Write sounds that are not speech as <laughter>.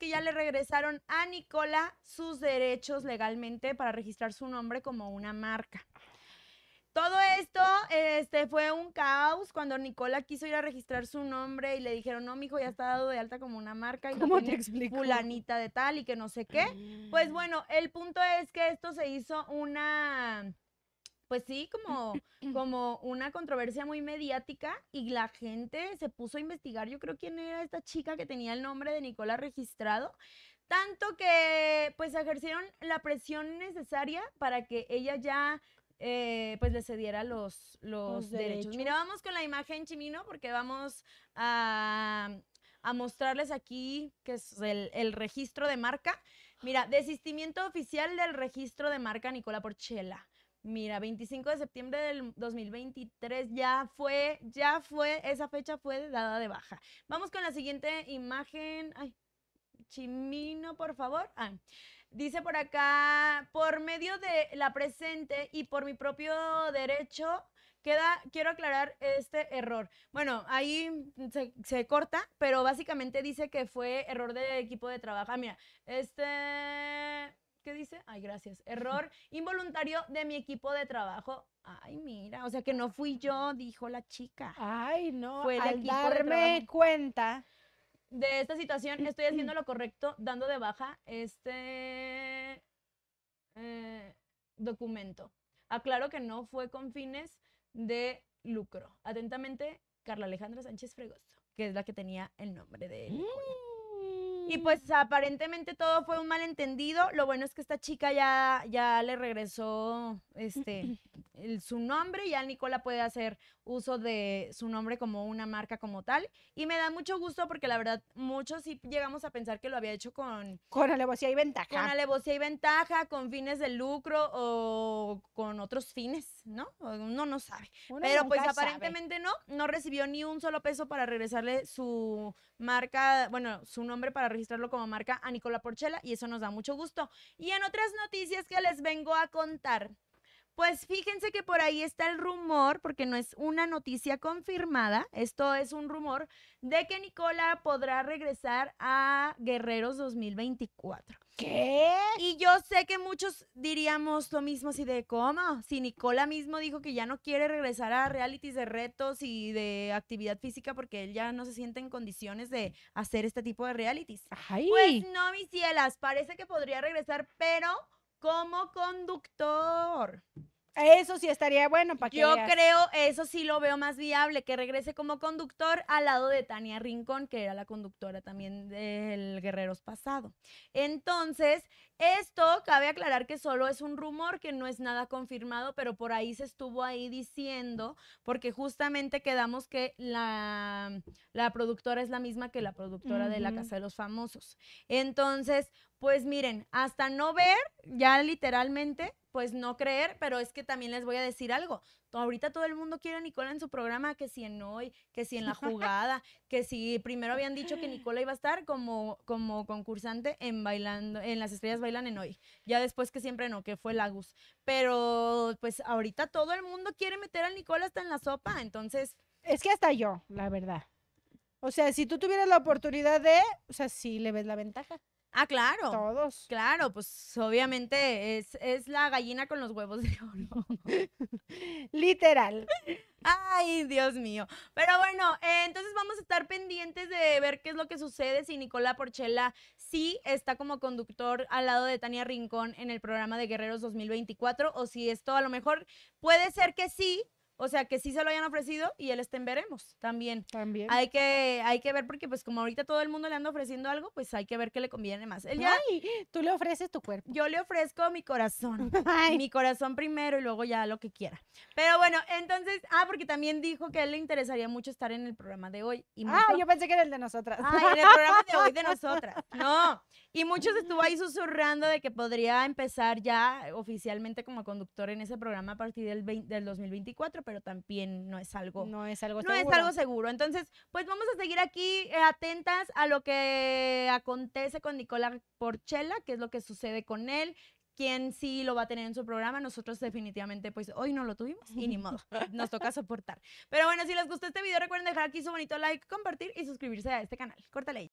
que ya le regresaron a Nicola sus derechos legalmente para registrar su nombre como una marca. Todo esto este, fue un caos cuando Nicola quiso ir a registrar su nombre y le dijeron, no, mijo, ya está dado de alta como una marca y como te explico? fulanita de tal y que no sé qué. Ah. Pues bueno, el punto es que esto se hizo una pues sí, como, <clears throat> como una controversia muy mediática y la gente se puso a investigar, yo creo, quién era esta chica que tenía el nombre de Nicola registrado, tanto que pues ejercieron la presión necesaria para que ella ya eh, pues le cediera los, derechos. Mira, vamos con la imagen, Chimino, porque vamos a, mostrarles aquí que es el, el, registro de marca. Mira, desistimiento oficial del registro de marca Nicola Porchela. Mira, 25 de septiembre del 2023 ya fue, ya fue, esa fecha fue dada de baja. Vamos con la siguiente imagen. Ay, Chimino, por favor. Ah, dice por acá, por medio de la presente y por mi propio derecho, queda, quiero aclarar este error. Bueno, ahí se, corta, pero básicamente dice que fue error de equipo de trabajo. Ah, mira, este, ¿Qué dice? Ay, gracias. Error involuntario de mi equipo de trabajo. Ay, mira, o sea que no fui yo, dijo la chica. Ay, no. Fue al darme cuenta de esta situación, <clears throat> estoy haciendo lo correcto, dando de baja este eh, documento. Aclaro que no fue con fines de lucro. Atentamente, Carla Alejandra Sánchez Fregoso, que es la que tenía el nombre de él. Mm. Y pues aparentemente todo fue un malentendido. Lo bueno es que esta chica ya, ya le regresó este, <clears throat> su nombre. Ya Nicola puede hacer uso de su nombre como una marca como tal. Y me da mucho gusto porque la verdad muchos sí llegamos a pensar que lo había hecho con... Con alevosía y ventaja. Con alevosía y ventaja, con fines de lucro o con otros fines, ¿no? Uno no sabe. Pero pues aparentemente no. No recibió ni un solo peso para regresarle su marca, bueno, su nombre para regresarle registrarlo como marca a Nicola Porchela y eso nos da mucho gusto. Y en otras noticias que les vengo a contar, pues fíjense que por ahí está el rumor, porque no es una noticia confirmada, esto es un rumor de que Nicola podrá regresar a Guerreros 2024. ¿Qué? Y yo sé que muchos diríamos lo mismo así de cómo. Si Nicola mismo dijo que ya no quiere regresar a realities de retos y de actividad física porque él ya no se siente en condiciones de hacer este tipo de realities. Pues no, mis cielas, parece que podría regresar, pero como conductor. Eso sí estaría bueno para que Yo creo, eso sí lo veo más viable, que regrese como conductor al lado de Tania Rincón, que era la conductora también del Guerreros pasado. Entonces, esto cabe aclarar que solo es un rumor, que no es nada confirmado, pero por ahí se estuvo ahí diciendo, porque justamente quedamos que la, la productora es la misma que la productora de La Casa de los Famosos. Entonces, pues miren, hasta no ver, ya literalmente, pues no creer, pero es que también les voy a decir algo. Ahorita todo el mundo quiere a Nicola en su programa, que si en hoy, que si en la jugada, <laughs> que si primero habían dicho que Nicola iba a estar como, como concursante en bailando, en las estrellas bailan en hoy. Ya después que siempre no, que fue Lagus. Pero pues ahorita todo el mundo quiere meter a Nicola hasta en la sopa, entonces. Es que hasta yo, la verdad. O sea, si tú tuvieras la oportunidad de, o sea, si le ves la ventaja. Ah, claro. Todos. Claro, pues obviamente es, la gallina con los huevos de oro. <laughs> Literal. Ay, Dios mío. Pero bueno, eh, entonces vamos a estar pendientes de ver qué es lo que sucede si Nicola Porchela sí está como conductor al lado de Tania Rincón en el programa de Guerreros 2024 o si esto a lo mejor puede ser que sí, o sea, que sí se lo hayan ofrecido y él esté en veremos también. También. Hay que, hay que ver porque pues como ahorita todo el mundo le anda ofreciendo algo, pues hay que ver qué le conviene más. Él Ay, tú le ofreces tu cuerpo. Yo le ofrezco mi corazón. <laughs> Ay. Mi corazón primero y luego ya lo que quiera. Pero bueno, entonces, ah, porque también dijo que él le interesaría mucho estar en el programa de hoy. Y ah, yo pensé que era el de nosotras. Ay, en el programa de hoy de <laughs> nosotras. No. Y muchos estuvo ahí susurrando de que podría empezar ya oficialmente como conductor en ese programa a partir del, 20, del 2024, pero también no es algo no es algo no seguro. es algo seguro. Entonces, pues vamos a seguir aquí eh, atentas a lo que acontece con Nicolás Porchela, qué es lo que sucede con él, quién sí lo va a tener en su programa. Nosotros definitivamente, pues hoy no lo tuvimos y ni modo, <laughs> nos toca soportar. Pero bueno, si les gustó este video, recuerden dejar aquí su bonito like, compartir y suscribirse a este canal. Córtale.